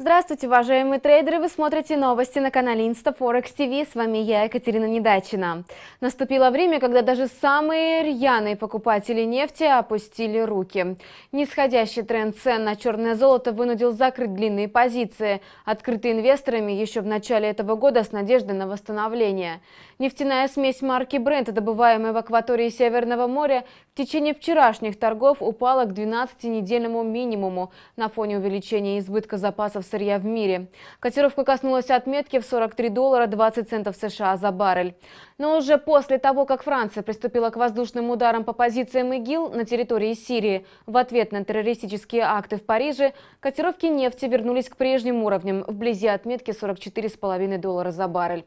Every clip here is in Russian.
Здравствуйте, уважаемые трейдеры! Вы смотрите новости на канале InstaForex TV. С вами я, Екатерина Недачина. Наступило время, когда даже самые рьяные покупатели нефти опустили руки. Нисходящий тренд цен на черное золото вынудил закрыть длинные позиции, открытые инвесторами еще в начале этого года с надеждой на восстановление. Нефтяная смесь марки Brent, добываемая в акватории Северного моря, в течение вчерашних торгов упала к 12-недельному минимуму на фоне увеличения избытка запасов сырья сырья в мире. Котировка коснулась отметки в 43 доллара 20 центов США за баррель. Но уже после того, как Франция приступила к воздушным ударам по позициям ИГИЛ на территории Сирии в ответ на террористические акты в Париже, котировки нефти вернулись к прежним уровням, вблизи отметки 44,5 доллара за баррель.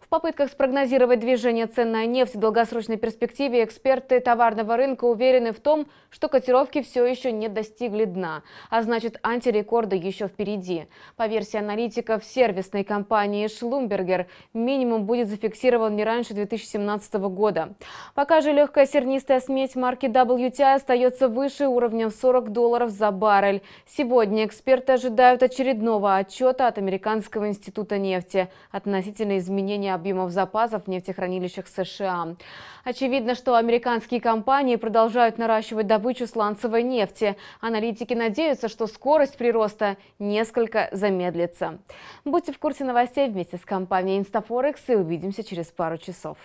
В попытках спрогнозировать движение цен на нефть в долгосрочной перспективе эксперты товарного рынка уверены в том, что котировки все еще не достигли дна, а значит антирекорды еще впереди. По версии аналитиков сервисной компании «Шлумбергер», минимум будет зафиксирован не раньше 2017 года. Пока же легкая сернистая смесь марки WTI остается выше уровня 40 долларов за баррель. Сегодня эксперты ожидают очередного отчета от Американского института нефти относительно изменения объемов запасов в нефтехранилищах США. Очевидно, что американские компании продолжают наращивать добычу сланцевой нефти. Аналитики надеются, что скорость прироста несколько несколько замедлится. Будьте в курсе новостей вместе с компанией InstaForex и увидимся через пару часов.